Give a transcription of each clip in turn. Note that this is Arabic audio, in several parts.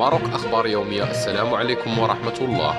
ماروك أخبار يومية السلام عليكم ورحمة الله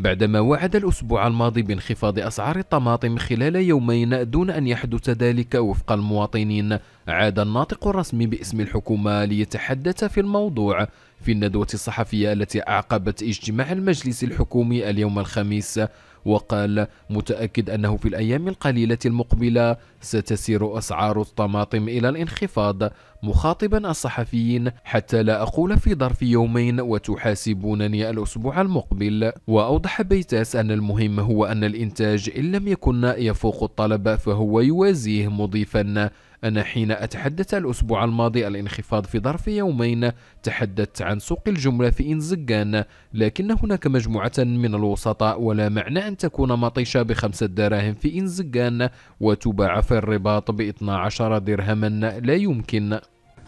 بعدما وعد الأسبوع الماضي بانخفاض أسعار الطماطم خلال يومين دون أن يحدث ذلك وفق المواطنين عاد الناطق الرسمي باسم الحكومة ليتحدث في الموضوع في الندوة الصحفية التي أعقبت اجتماع المجلس الحكومي اليوم الخميس وقال متأكد أنه في الأيام القليلة المقبلة ستسير أسعار الطماطم إلى الانخفاض مخاطبا الصحفيين حتى لا أقول في ظرف يومين وتحاسبونني الأسبوع المقبل وأوضح بيتاس أن المهم هو أن الإنتاج إن لم يكن يفوق الطلب فهو يوازيه مضيفا أنا حين أتحدث الأسبوع الماضي الانخفاض في ظرف يومين تحدثت عن سوق الجملة في إنزجان لكن هناك مجموعة من الوسطاء ولا معنى أن تكون مطيشة بخمسة دراهم في إنزجان وتباع في الرباط ب 12 درهما لا يمكن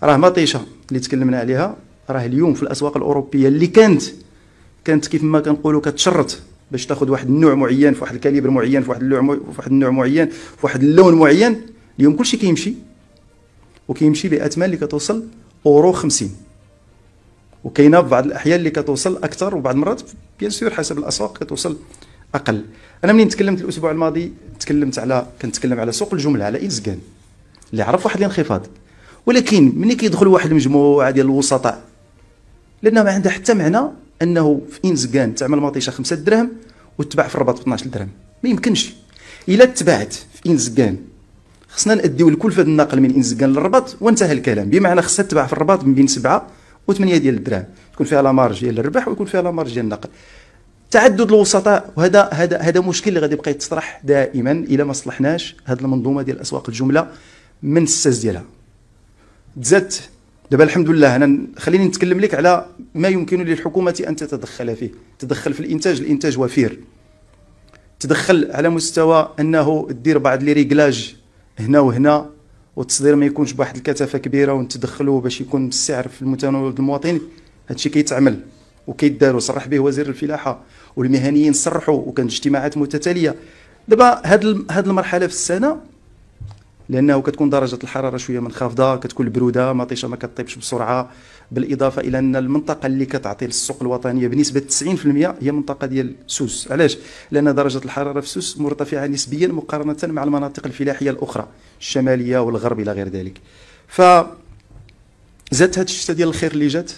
راه مطيشه اللي تكلمنا عليها راه اليوم في الاسواق الاوروبيه اللي كانت كانت كيف ما كنقولوا كتشرط باش تاخذ واحد النوع معين في واحد الكاليبر معين في واحد النوع في واحد النوع معين في واحد اللون معين اليوم كلشي كيمشي وكيمشي باثمان اللي كتوصل اورو 50 وكاينه في بعض الاحيان اللي كتوصل اكثر وبعض المرات بيان سور حسب الاسواق كتوصل اقل انا ملي تكلمت الاسبوع الماضي تكلمت على كنتكلم على سوق الجمله على ايزكان اللي عرف واحد الانخفاض ولكن ملي كيدخل واحد المجموعه ديال الوسطاء لان ما عندها حتى معنى انه في انزكان تعمل مطيشه 5 درهم وتباع في الرباط ب 12 درهم ما يمكنش الا تباعت في انزكان خصنا ناديو الكلفه ديال النقل من انزكان للرباط وانتهى الكلام بمعنى خصها تباع في الرباط من بين 7 و8 ديال الدراهم تكون فيها لا مارج ديال الربح ويكون فيها لا مارج ديال النقل تعدد الوسطاء وهذا هذا هذا مشكل اللي غادي يبقى يتطرح دائما الا ما صلحناش هذه المنظومه ديال اسواق الجمله من الساس ديالها تزادت دابا الحمد لله انا خليني نتكلم لك على ما يمكن للحكومه ان تتدخل فيه تدخل في الانتاج الانتاج وفير تدخل على مستوى انه دير بعض لي ريغلاج هنا وهنا والتصدير ما يكونش بواحد الكثافه كبيره ونتدخلوا باش يكون السعر في المتناول المواطن هادشي كيتعمل وكيدار وصرح به وزير الفلاحه والمهنيين صرحوا وكانت اجتماعات متتاليه دابا هاد هاد المرحله في السنه لانه كتكون درجه الحراره شويه منخفضه كتكون البروده مطيشه ما كطيبش بسرعه بالاضافه الى ان المنطقه اللي كتعطي للسوق الوطنيه بنسبه 90% هي منطقه ديال سوس علاش لان درجه الحراره في سوس مرتفعه نسبيا مقارنه مع المناطق الفلاحيه الاخرى الشماليه والغرب الى غير ذلك ف زادت هاد الشتا ديال الخير اللي جات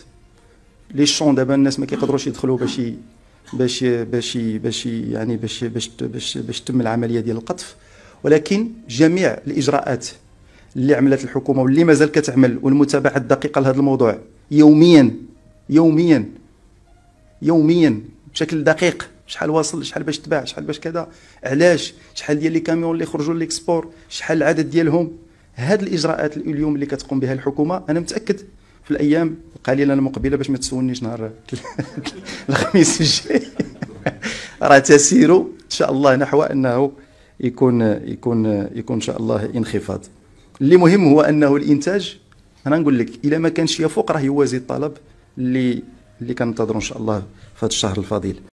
لي شون دابا الناس ما كيقدروش يدخلوا باش باش باش باش يعني باش باش باش, باش تم العمليه ديال القطف ولكن جميع الاجراءات اللي عملت الحكومه واللي مازال كتعمل والمتابعه الدقيقه لهذا الموضوع يوميا يوميا يوميا بشكل دقيق شحال واصل شحال باش تباع شحال باش كذا علاش شحال ديال لي كاميون اللي خرجوا ليكسبور شحال العدد ديالهم هاد الاجراءات اليوم اللي كتقوم بها الحكومه انا متاكد في الايام القليله المقبله باش ما تسولنيش نهار الخميس الجاي راه تسير ان شاء الله نحو انه يكون يكون يكون ان شاء الله انخفاض اللي مهم هو انه الانتاج انا نقول لك الا ما كانش يفوق راه يوازي الطلب اللي اللي كننتظروا ان شاء الله في هذا الشهر الفضيل